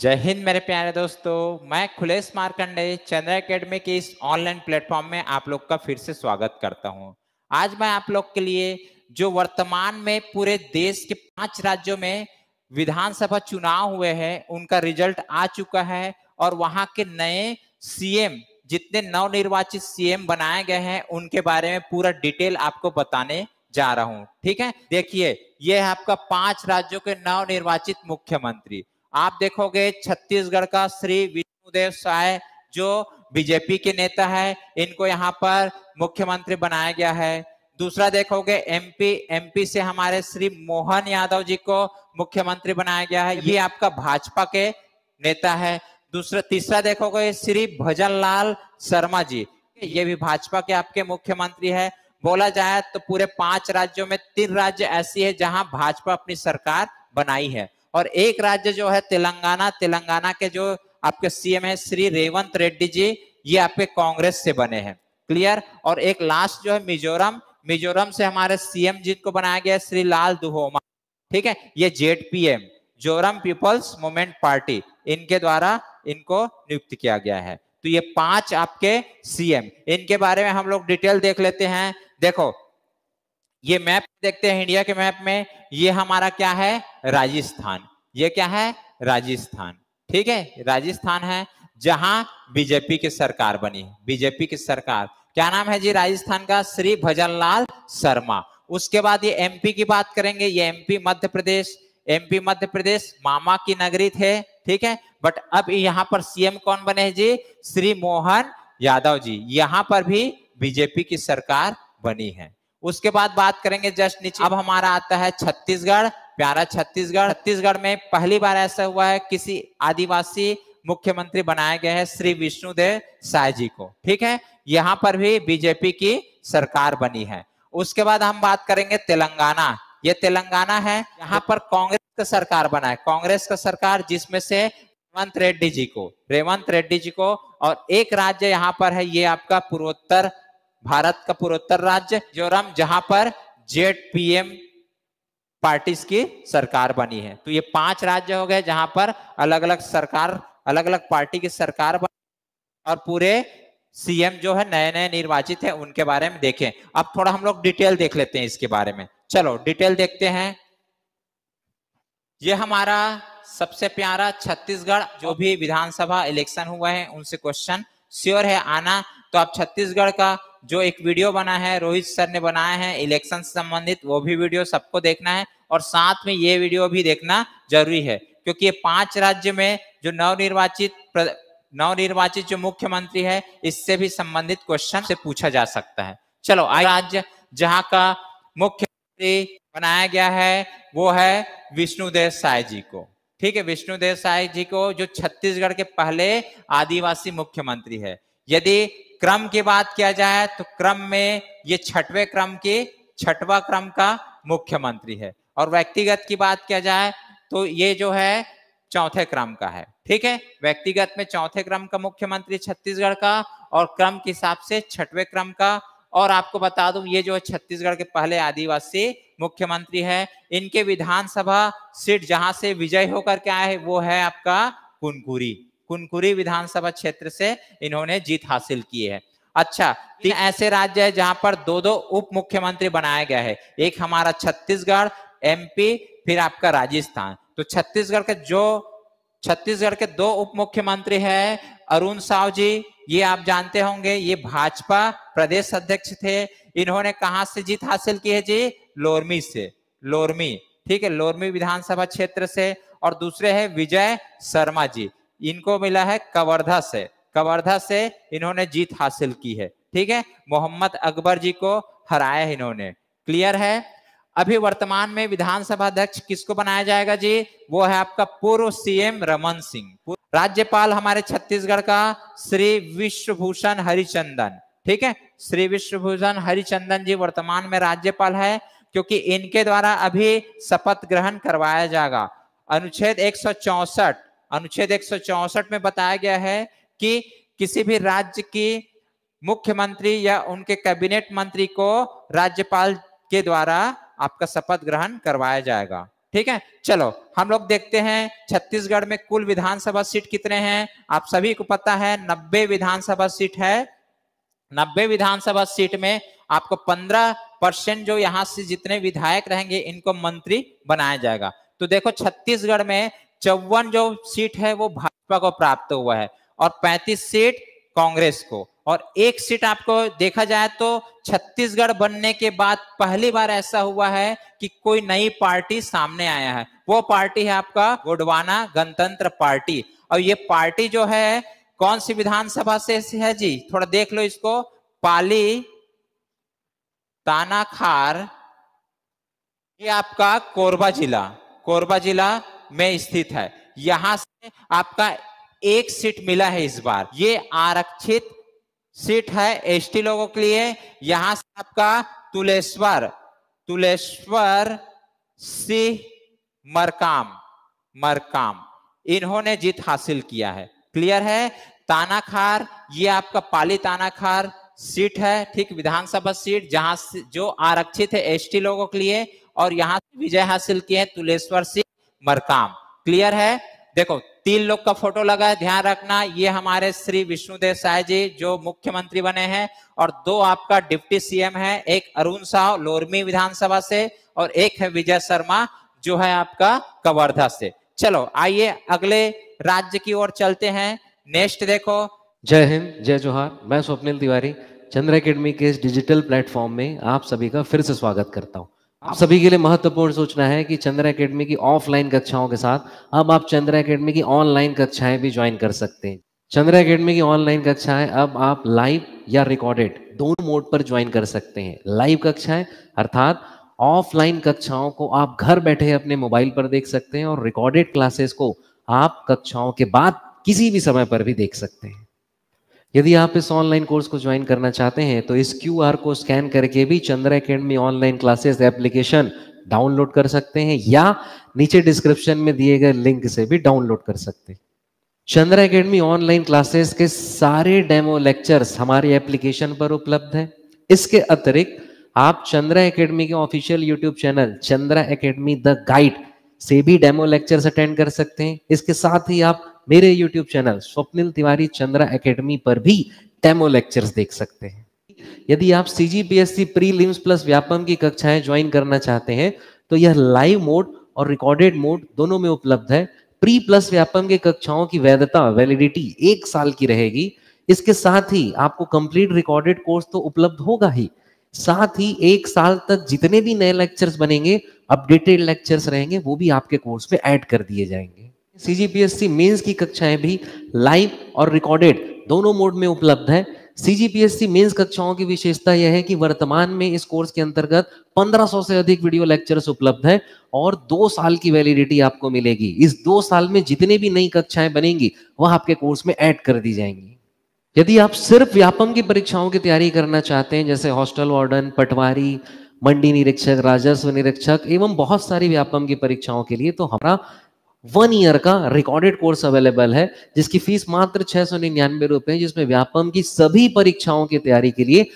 जय हिंद मेरे प्यारे दोस्तों मैं खुलेश मारकंडे चंद्र अकेडमी के इस ऑनलाइन प्लेटफॉर्म में आप लोग का फिर से स्वागत करता हूं आज मैं आप लोग के लिए जो वर्तमान में पूरे देश के पांच राज्यों में विधानसभा चुनाव हुए हैं उनका रिजल्ट आ चुका है और वहां के नए सीएम जितने नवनिर्वाचित सीएम बनाए गए हैं उनके बारे में पूरा डिटेल आपको बताने जा रहा हूं ठीक है देखिए ये है आपका पांच राज्यों के नवनिर्वाचित मुख्यमंत्री आप देखोगे छत्तीसगढ़ का श्री विष्णुदेव साय जो बीजेपी के नेता है इनको यहाँ पर मुख्यमंत्री बनाया गया है दूसरा देखोगे एमपी एमपी से हमारे श्री मोहन यादव जी को मुख्यमंत्री बनाया गया है ये आपका भाजपा के नेता है दूसरा तीसरा देखोगे श्री भजन लाल शर्मा जी ये भी भाजपा के आपके मुख्यमंत्री है बोला जाए तो पूरे पांच राज्यों में तीन राज्य ऐसी है जहां भाजपा अपनी सरकार बनाई है और एक राज्य जो है तेलंगाना तेलंगाना के जो आपके सीएम है श्री रेवंत रेड्डी जी ये आपके कांग्रेस से बने हैं क्लियर और एक लास्ट जो है मिजोरम मिजोरम से हमारे सीएम जिनको बनाया गया श्री लाल दुहोमा ठीक है ये ZPM Zoram People's Movement Party इनके द्वारा इनको नियुक्त किया गया है तो ये पांच आपके सीएम इनके बारे में हम लोग डिटेल देख लेते हैं देखो ये मैप देखते हैं इंडिया के मैप में ये हमारा क्या है राजस्थान ये क्या है राजस्थान ठीक है राजस्थान है जहां बीजेपी की सरकार बनी बीजेपी की सरकार क्या नाम है जी राजस्थान का श्री भजन लाल शर्मा उसके बाद ये एमपी की बात करेंगे ये एमपी मध्य प्रदेश एमपी मध्य प्रदेश मामा की नगरी थे ठीक है बट अब यहाँ पर सीएम कौन बने जी श्री मोहन यादव जी यहाँ पर भी बीजेपी की सरकार बनी है उसके बाद बात करेंगे जस्ट नीचे अब हमारा आता है छत्तीसगढ़ प्यारा छत्तीसगढ़ छत्तीसगढ़ में पहली बार ऐसा हुआ है किसी आदिवासी मुख्यमंत्री बनाए गए हैं श्री विष्णुदेव साय जी को ठीक है यहाँ पर भी बीजेपी की सरकार बनी है उसके बाद हम बात करेंगे तेलंगाना ये तेलंगाना है यहाँ पर कांग्रेस का सरकार बना है कांग्रेस का सरकार जिसमें से रेवंत रेड्डी जी को रेवंत रेड्डी जी को और एक राज्य यहाँ पर है ये आपका पूर्वोत्तर भारत का पूर्वोत्तर राज्य मिजोरम जहां पर जेड पीएम पार्टीज की सरकार बनी है तो ये पांच राज्य हो गए जहां पर अलग अलग सरकार अलग अलग पार्टी की सरकार और पूरे सीएम जो है नए नए निर्वाचित है उनके बारे में देखें अब थोड़ा हम लोग डिटेल देख लेते हैं इसके बारे में चलो डिटेल देखते हैं ये हमारा सबसे प्यारा छत्तीसगढ़ जो भी विधानसभा इलेक्शन हुआ है उनसे क्वेश्चन श्योर है आना तो आप छत्तीसगढ़ का जो एक वीडियो बना है रोहित सर ने बनाया है इलेक्शन से संबंधित वो भी वीडियो सबको देखना है और साथ में ये वीडियो भी देखना जरूरी है क्योंकि ये पांच राज्य में जो नवनिर्वाचित नवनिर्वाचित जो मुख्यमंत्री है इससे भी संबंधित क्वेश्चन से पूछा जा सकता है चलो आज राज्य जहाँ का मुख्यमंत्री बनाया गया है वो है विष्णुदेव साय जी को ठीक है विष्णुदेव साय जी को जो छत्तीसगढ़ के पहले आदिवासी मुख्यमंत्री है यदि क्रम की बात किया जाए तो क्रम में ये छठवें क्रम के छठवा क्रम का मुख्यमंत्री है और व्यक्तिगत की बात किया जाए तो ये जो है चौथे क्रम का है ठीक है व्यक्तिगत में चौथे क्रम का मुख्यमंत्री छत्तीसगढ़ का और क्रम के हिसाब से छठवें क्रम का और आपको बता दूं ये जो है छत्तीसगढ़ के पहले आदिवासी मुख्यमंत्री है इनके विधानसभा सीट जहां से विजय होकर के आए वो है आपका कुनकुरी कुनकुरी विधानसभा क्षेत्र से इन्होंने जीत हासिल की है अच्छा तीन ऐसे राज्य है जहां पर दो दो उप मुख्यमंत्री बनाया गया है एक हमारा छत्तीसगढ़ एमपी फिर आपका राजस्थान तो छत्तीसगढ़ के जो छत्तीसगढ़ के दो उप मुख्यमंत्री है अरुण साव जी ये आप जानते होंगे ये भाजपा प्रदेश अध्यक्ष थे इन्होंने कहा से जीत हासिल की है जी लोरमी से लोरमी ठीक है लोरमी विधानसभा क्षेत्र से और दूसरे है विजय शर्मा जी इनको मिला है कवर्धा से कवर्धा से इन्होंने जीत हासिल की है ठीक है मोहम्मद अकबर जी को हराया इन्होंने क्लियर है अभी वर्तमान में विधानसभा अध्यक्ष किसको बनाया जाएगा जी वो है आपका पूर्व सीएम रमन सिंह राज्यपाल हमारे छत्तीसगढ़ का श्री विश्वभूषण हरिचंदन ठीक है श्री विश्वभूषण हरिचंदन जी वर्तमान में राज्यपाल है क्योंकि इनके द्वारा अभी शपथ ग्रहण करवाया जाएगा अनुच्छेद एक अनुच्छेद एक में बताया गया है कि किसी भी राज्य की मुख्यमंत्री या उनके कैबिनेट मंत्री को राज्यपाल के द्वारा आपका शपथ ग्रहण करवाया जाएगा ठीक है चलो हम लोग देखते हैं छत्तीसगढ़ में कुल विधानसभा सीट कितने हैं आप सभी को पता है नब्बे विधानसभा सीट है नब्बे विधानसभा सीट में आपको पंद्रह परसेंट जो यहाँ से जितने विधायक रहेंगे इनको मंत्री बनाया जाएगा तो देखो छत्तीसगढ़ में चौवन जो सीट है वो भाजपा को प्राप्त हुआ है और 35 सीट कांग्रेस को और एक सीट आपको देखा जाए तो छत्तीसगढ़ बनने के बाद पहली बार ऐसा हुआ है कि कोई नई पार्टी सामने आया है वो पार्टी है आपका गोडवाना गणतंत्र पार्टी और ये पार्टी जो है कौन सी विधानसभा से है जी थोड़ा देख लो इसको पाली तानाखार ये आपका कोरबा जिला कोरबा जिला में स्थित है यहां से आपका एक सीट मिला है इस बार ये आरक्षित सीट है एसटी लोगों के लिए यहां से आपका तुलेश्वर तुलेश्वर सिंह मरकाम मरकाम इन्होंने जीत हासिल किया है क्लियर है तानाखार ये आपका पाली तानाखार सीट है ठीक विधानसभा सीट जहां जो आरक्षित है एसटी लोगों के लिए और यहां से विजय हासिल किए हैं तुलेश्वर सिंह मरकाम क्लियर है देखो तीन लोग का फोटो लगा है ध्यान रखना ये हमारे श्री विष्णुदेव साय जी जो मुख्यमंत्री बने हैं और दो आपका डिप्टी सीएम है एक अरुण साह लोरमी विधानसभा से और एक है विजय शर्मा जो है आपका कवर्धा से चलो आइए अगले राज्य की ओर चलते हैं नेक्स्ट देखो जय हिंद जय जोहार मैं स्वप्निल तिवारी चंद्र अकेडमी के इस डिजिटल प्लेटफॉर्म में आप सभी का फिर से स्वागत करता हूँ आप सभी के लिए महत्वपूर्ण सूचना है कि चंद्र एकेडमी की ऑफलाइन कक्षाओं के साथ अब आप चंद्र एकेडमी की ऑनलाइन कक्षाएं भी ज्वाइन कर सकते हैं चंद्र एकेडमी की ऑनलाइन कक्षाएं अब आप लाइव या रिकॉर्डेड दोनों मोड पर ज्वाइन कर सकते हैं लाइव कक्षाएं अर्थात ऑफलाइन कक्षाओं को आप घर बैठे अपने मोबाइल पर देख सकते हैं और रिकॉर्डेड क्लासेस को आप कक्षाओं के बाद किसी भी समय पर भी देख सकते हैं यदि आप इस ऑनलाइन कोर्स को ज्वाइन करना चाहते हैं तो इस क्यू को स्कैन करके भी Chandra Academy online classes application download कर सकते हैं या नीचे डिस्क्रिप्शन में दिए गए लिंक से भी डाउनलोड कर सकते हैं चंद्र अकेडमी ऑनलाइन क्लासेस के सारे डेमो लेक्चर्स हमारे एप्लीकेशन पर उपलब्ध है इसके अतिरिक्त आप चंद्रा अकेडमी के official YouTube channel Chandra Academy the guide से भी डेमो लेक्चर्स अटेंड कर सकते हैं इसके साथ ही आप मेरे YouTube channel Swapnil Tiwari Chandra Academy पर भी टेमो लेक्चर्स देख सकते हैं यदि आप C G P S C prelims plus Vyapam की कक्षाएं ज्वाइन करना चाहते हैं तो यह लाइव मोड और रिकॉर्डेड मोड दोनों में उपलब्ध है प्री प्लस व्यापम की कक्षाओं की वैधता वैलिडिटी एक साल की रहेगी इसके साथ ही आपको कंप्लीट रिकॉर्डेड कोर्स तो उपलब्ध होगा ही साथ ही एक साल तक जितने भी नए लेक्चर्स बनेंगे अपडेटेड लेक्चर्स रहेंगे वो भी आपके कोर्स में ऐड कर दिए जाएंगे सी जी पी की कक्षाएं भी लाइव और रिकॉर्डेड दोनों मोड में उपलब्ध है सी जी पी कक्षाओं की विशेषता यह है कि वर्तमान में इस कोर्स के अंतर्गत 1500 से अधिक वीडियो लेक्चर्स उपलब्ध है और दो साल की वैलिडिटी आपको मिलेगी इस दो साल में जितने भी नई कक्षाएं बनेंगी वह आपके कोर्स में ऐड कर दी जाएंगी यदि आप सिर्फ व्यापम की परीक्षाओं की तैयारी करना चाहते हैं जैसे हॉस्टल वार्डन पटवारी मंडी निरीक्षक राजस्व निरीक्षक एवं बहुत सारी व्यापम की परीक्षाओं के लिए तो हमारा वन ईयर का रिकॉर्डेड कोर्स अवेलेबल है जिसकी फीस मात्र छह सौ निन्यानवे रुपए है जिसमें व्यापम की सभी परीक्षाओं की तैयारी के लिए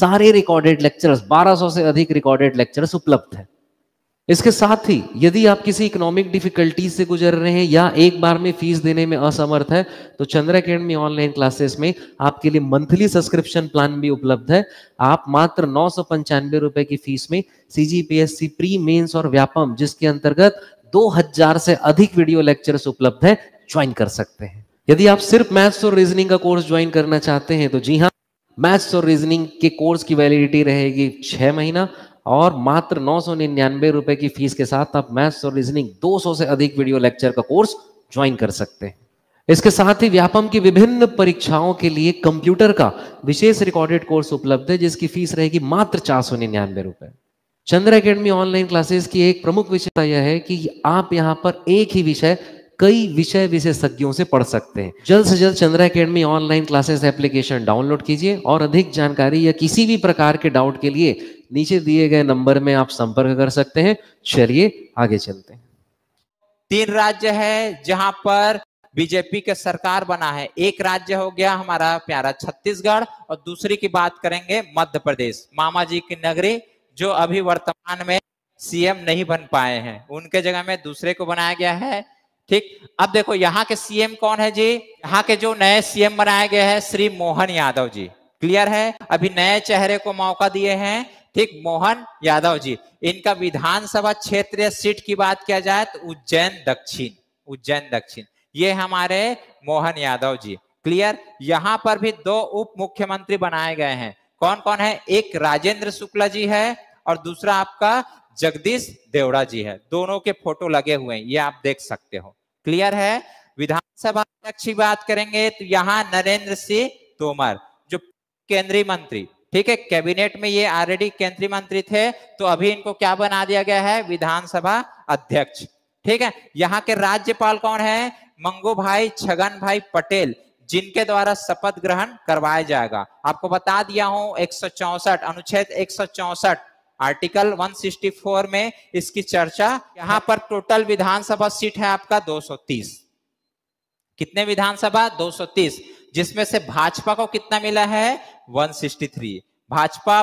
सारे रिकॉर्डेड लेक्चर्स 1200 से अधिक रिकॉर्डेड लेक्चर्स उपलब्ध है इसके साथ ही यदि आप किसी इकोनॉमिक डिफिकल्टीज से गुजर रहे हैं या एक बार में फीस देने में असमर्थ है तो चंद्र अकेडमी ऑनलाइन क्लासेस में आपके लिए मंथली सब्सक्रिप्शन प्लान भी उपलब्ध है आप मात्र नौ रुपए की फीस में सी सी प्री मेन्स और व्यापम जिसके अंतर्गत 2000 से अधिक वीडियो लेक्चर्स उपलब्ध है ज्वाइन कर सकते हैं यदि आप सिर्फ मैथ्स और रीजनिंग का कोर्स ज्वाइन करना चाहते हैं तो जी हाँ मैथ्स और रीजनिंग के कोर्स की वैलिडिटी रहेगी छह महीना और मात्र नौ सौ निन्यानवे रुपए की फीस के साथ आप मैथ्स और रीजनिंग 200 से अधिक वीडियो लेक्चर का कोर्स ज्वाइन कर सकते हैं इसके साथ ही व्यापम की विभिन्न परीक्षाओं के लिए कंप्यूटर का विशेष रिकॉर्डेड कोर्स उपलब्ध है जिसकी फीस रहेगी मात्र चार रुपए चंद्र अकेडमी ऑनलाइन क्लासेस की एक प्रमुख विशेषता यह है कि आप यहाँ पर एक ही विषय कई विषय विशेषज्ञों से पढ़ सकते हैं जल्द से जल्द Chandra Academy online classes application download कीजिए और अधिक जानकारी या किसी भी प्रकार के डाउट के लिए नीचे दिए गए नंबर में आप संपर्क कर सकते हैं चलिए आगे चलते हैं तीन राज्य है जहां पर बीजेपी का सरकार बना है एक राज्य हो गया हमारा प्यारा छत्तीसगढ़ और दूसरी की बात करेंगे मध्य प्रदेश मामा जी की नगरी जो अभी वर्तमान में सीएम नहीं बन पाए हैं उनके जगह में दूसरे को बनाया गया है ठीक अब देखो यहाँ के सीएम कौन है जी यहाँ के जो नए सीएम बनाए गए हैं श्री मोहन यादव जी क्लियर है अभी नए चेहरे को मौका दिए हैं ठीक मोहन यादव जी इनका विधानसभा क्षेत्रीय सीट की बात किया जाए तो उज्जैन दक्षिण उज्जैन दक्षिण ये हमारे मोहन यादव जी क्लियर यहाँ पर भी दो उप मुख्यमंत्री बनाए गए हैं कौन कौन है एक राजेंद्र शुक्ला जी है और दूसरा आपका जगदीश देवड़ा जी है दोनों के फोटो लगे हुए हैं ये आप देख सकते हो क्लियर है विधानसभा अध्यक्ष की बात करेंगे तो यहाँ नरेंद्र सिंह तोमर जो केंद्रीय मंत्री ठीक है कैबिनेट में ये ऑलरेडी केंद्रीय मंत्री थे तो अभी इनको क्या बना दिया गया है विधानसभा अध्यक्ष ठीक है यहाँ के राज्यपाल कौन है मंगू भाई छगन भाई पटेल जिनके द्वारा शपथ ग्रहण करवाया जाएगा आपको बता दिया हूं एक अनुच्छेद एक आर्टिकल 164 में इसकी चर्चा यहाँ पर टोटल विधानसभा सीट है आपका 230 कितने विधानसभा 230 जिसमें से भाजपा को कितना मिला है 163 भाजपा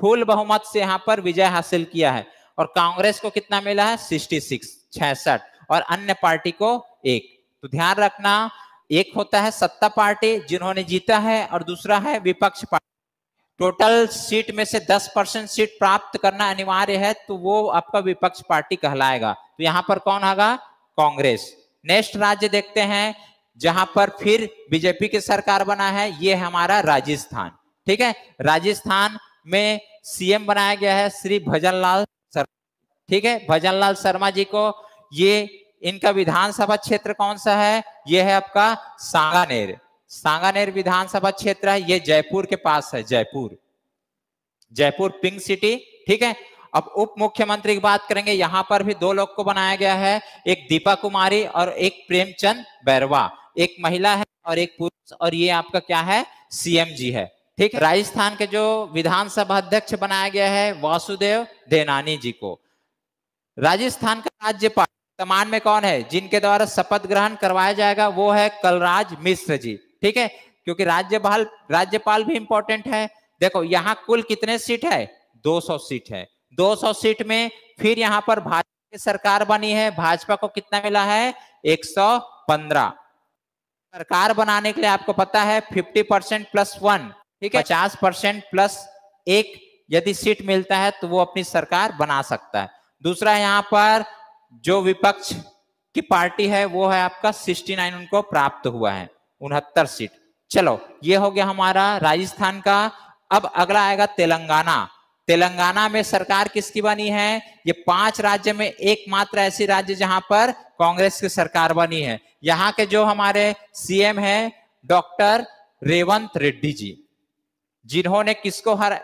फुल बहुमत से यहाँ पर विजय हासिल किया है और कांग्रेस को कितना मिला है 66 छसठ और अन्य पार्टी को एक तो ध्यान रखना एक होता है सत्ता पार्टी जिन्होंने जीता है और दूसरा है विपक्ष पार्टी टोटल सीट में से 10 परसेंट सीट प्राप्त करना अनिवार्य है तो वो आपका विपक्ष पार्टी कहलाएगा तो यहाँ पर कौन होगा कांग्रेस नेक्स्ट राज्य देखते हैं जहां पर फिर बीजेपी की सरकार बना है ये हमारा राजस्थान ठीक है राजस्थान में सीएम बनाया गया है श्री भजनलाल शर्मा ठीक है भजनलाल शर्मा जी को ये इनका विधानसभा क्षेत्र कौन सा है ये है आपका सांगानेर सांगानेर विधानसभा क्षेत्र है ये जयपुर के पास है जयपुर जयपुर पिंक सिटी ठीक है अब उप मुख्यमंत्री की बात करेंगे यहां पर भी दो लोग को बनाया गया है एक दीपा कुमारी और एक प्रेमचंद बैरवा एक महिला है और एक पुरुष और ये आपका क्या है सीएम जी है ठीक राजस्थान के जो विधानसभा अध्यक्ष बनाया गया है वासुदेव देनानी जी को राजस्थान का राज्यपाल वर्तमान में कौन है जिनके द्वारा शपथ ग्रहण करवाया जाएगा वो है कलराज मिश्र जी ठीक है क्योंकि राज्यपाल राज्यपाल भी इंपॉर्टेंट है देखो यहाँ कुल कितने सीट है 200 सीट है 200 सीट में फिर यहाँ पर भाजपा की सरकार बनी है भाजपा को कितना मिला है 115 सरकार बनाने के लिए आपको पता है 50 परसेंट प्लस वन ठीक है पचास परसेंट प्लस एक यदि सीट मिलता है तो वो अपनी सरकार बना सकता है दूसरा यहाँ पर जो विपक्ष की पार्टी है वो है आपका सिक्सटी उनको प्राप्त हुआ है उनहत्तर सीट चलो ये हो गया हमारा राजस्थान का अब अगला आएगा तेलंगाना तेलंगाना में सरकार किसकी बनी है ये पांच राज्य में एकमात्र ऐसी राज्य जहां पर कांग्रेस की सरकार बनी है यहाँ के जो हमारे सीएम है डॉक्टर रेवंत रेड्डी जी जिन्होंने किसको हर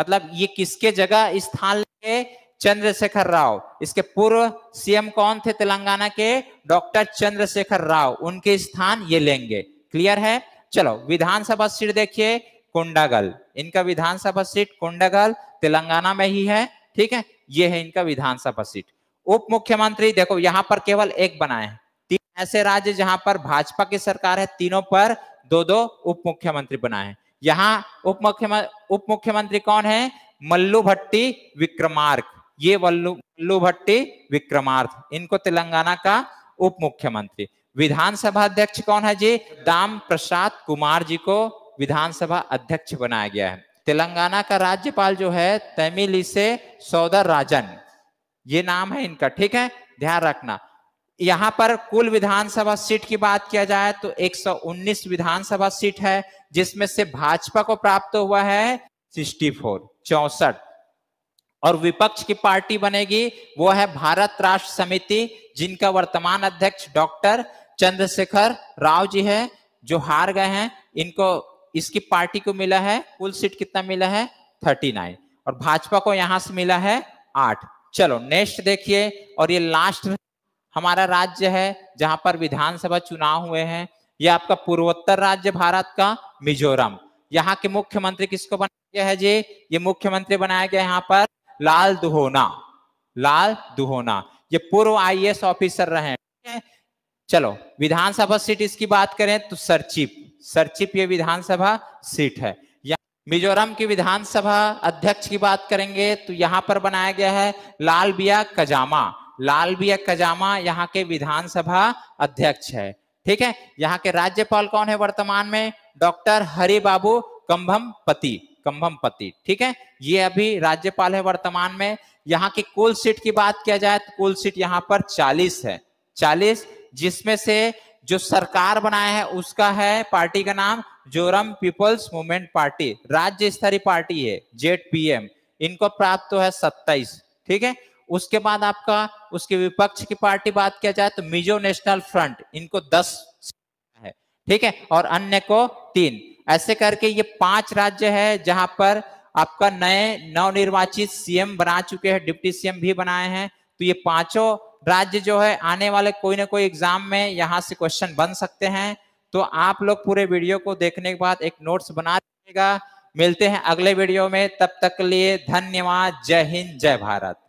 मतलब ये किसके जगह स्थान लेंगे चंद्रशेखर राव इसके पूर्व सीएम कौन थे तेलंगाना के डॉक्टर चंद्रशेखर राव उनके स्थान ये लेंगे क्लियर है चलो विधानसभा सीट देखिए कोंडागल इनका विधानसभा सीट कोंडागल तेलंगाना में ही है ठीक है ये है इनका विधानसभा सीट उप मुख्यमंत्री देखो यहाँ पर केवल एक बनाए हैं तीन ऐसे राज्य जहां पर भाजपा की सरकार है तीनों पर दो दो उप मुख्यमंत्री बनाए हैं यहाँ उप मुख्यमंत्री उप मुख्यमंत्री कौन है मल्लू भट्टी विक्रमार्क ये मल्लू भट्टी विक्रमार्थ इनको तेलंगाना का उप मुख्यमंत्री विधानसभा अध्यक्ष कौन है जी दाम प्रसाद कुमार जी को विधानसभा अध्यक्ष बनाया गया है तेलंगाना का राज्यपाल जो है तमिल से सौदर राजन ये नाम है इनका ठीक है ध्यान रखना यहाँ पर कुल विधानसभा सीट की बात किया जाए तो 119 विधानसभा सीट है जिसमें से भाजपा को प्राप्त हुआ है 64 चौसठ और विपक्ष की पार्टी बनेगी वो है भारत राष्ट्र समिति जिनका वर्तमान अध्यक्ष डॉक्टर चंद्रशेखर राव जी है जो हार गए हैं इनको इसकी पार्टी को मिला है कुल सीट कितना मिला है थर्टी नाइन और भाजपा को यहां से मिला है आठ चलो नेक्स्ट देखिए और ये लास्ट हमारा राज्य है जहां पर विधानसभा चुनाव हुए हैं ये आपका पूर्वोत्तर राज्य भारत का मिजोरम यहाँ के मुख्यमंत्री किसको बनाया गया है जी ये मुख्यमंत्री बनाया गया यहाँ पर लाल दुहोना लाल दुहोना ये पूर्व आई ऑफिसर रहे हैं चलो विधानसभा सीट इसकी बात करें तो सरचिप सरचिप ये विधानसभा सीट है मिजोरम की विधानसभा अध्यक्ष की बात करेंगे तो यहाँ पर बनाया गया है लाल बिया कजामा लाल बिया कजामा यहाँ के विधानसभा अध्यक्ष है ठीक है यहाँ के राज्यपाल कौन है वर्तमान में डॉक्टर हरि बाबू कम्भम पति कंभम पति ठीक है ये अभी राज्यपाल है वर्तमान में यहाँ की कुल सीट की बात किया जाए तो कुल सीट यहाँ पर चालीस है चालीस जिसमें से जो सरकार बनाया है उसका है पार्टी का नाम जोरम पीपल्स मूवमेंट पार्टी राज्य स्तरीय पार्टी है जेट पीएम इनको प्राप्त तो है सत्ताईस ठीक है उसके बाद आपका उसके विपक्ष की पार्टी बात किया जाए तो मिजो नेशनल फ्रंट इनको दस है ठीक है और अन्य को तीन ऐसे करके ये पांच राज्य है जहां पर आपका नए नवनिर्वाचित सीएम बना चुके हैं डिप्टी सीएम भी बनाए हैं तो ये पांचों राज्य जो है आने वाले कोई ना कोई एग्जाम में यहाँ से क्वेश्चन बन सकते हैं तो आप लोग पूरे वीडियो को देखने के बाद एक नोट्स बना देगा मिलते हैं अगले वीडियो में तब तक के लिए धन्यवाद जय हिंद जय भारत